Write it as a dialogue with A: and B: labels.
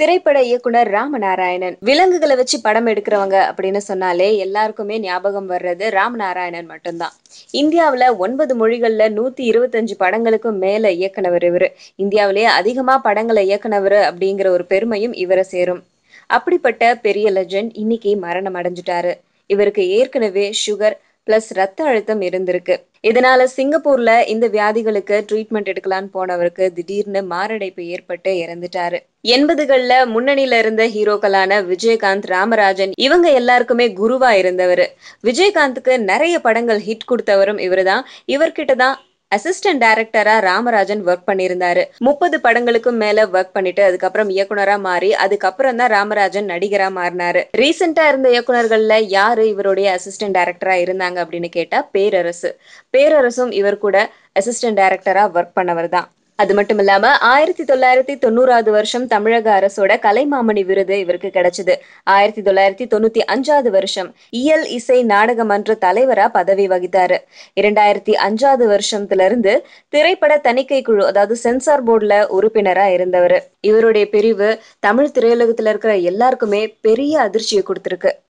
A: திரைப்பட இயக்குனர் ராமநாராயணன் விலங்குகளை வச்சு படம் எடுக்கிறவங்க அப்படின்னு சொன்னாலே எல்லாருக்குமே ஞாபகம் வர்றது ராமநாராயணன் மட்டும்தான் இந்தியாவில் ஒன்பது மொழிகளில் நூற்றி இருபத்தஞ்சு படங்களுக்கும் மேலே இயக்குனவர் இவர் இந்தியாவிலேயே அதிகமாக படங்களை இயக்குனவர் அப்படிங்கிற ஒரு பெருமையும் இவரை சேரும் அப்படிப்பட்ட பெரிய லெஜண்ட் இன்னைக்கு மரணம் அடைஞ்சிட்டாரு இவருக்கு ஏற்கனவே சுகர் பிளஸ் ரத்த அழுத்தம் இருந்திருக்கு இதனால சிங்கப்பூர்ல இந்த வியாதிகளுக்கு ட்ரீட்மெண்ட் எடுக்கலான்னு போனவருக்கு திடீர்னு மாரடைப்பு ஏற்பட்டு இறந்துட்டாரு எண்பதுகள்ல முன்னணியில இருந்த ஹீரோக்களான விஜயகாந்த் ராமராஜன் இவங்க எல்லாருக்குமே குருவா இருந்தவர் விஜயகாந்துக்கு நிறைய படங்கள் ஹிட் கொடுத்தவரும் இவர் தான் இவர்கிட்ட தான் அசிஸ்டன்ட் டைரக்டரா ராமராஜன் ஒர்க் பண்ணியிருந்தாரு முப்பது படங்களுக்கும் மேல ஒர்க் பண்ணிட்டு அதுக்கப்புறம் இயக்குனரா மாறி அதுக்கப்புறம் தான் ராமராஜன் நடிகரா மாறினாரு ரீசெண்டா இருந்த இயக்குனர்கள்ல யாரு இவருடைய அசிஸ்டன்ட் டைரக்டரா இருந்தாங்க அப்படின்னு கேட்டா பேரரசு பேரரசும் இவர் கூட அசிஸ்டன்ட் டைரக்டரா ஒர்க் பண்ணவர் தான் அது மட்டும் இல்லாம ஆயிரத்தி தொள்ளாயிரத்தி தொண்ணூறாவது வருஷம் தமிழக அரசோட கலைமாமணி விருது இவருக்கு கிடைச்சது ஆயிரத்தி தொள்ளாயிரத்தி தொண்ணூத்தி அஞ்சாவது வருஷம் இயல் இசை நாடக மன்ற தலைவரா பதவி வகித்தாரு இரண்டாயிரத்தி அஞ்சாவது வருஷத்துல இருந்து திரைப்பட தணிக்கை குழு அதாவது சென்சார் போர்டுல உறுப்பினரா இருந்தவர் இவருடைய பிரிவு தமிழ் திரையுலகத்துல இருக்கிற எல்லாருக்குமே பெரிய அதிர்ச்சியை கொடுத்திருக்கு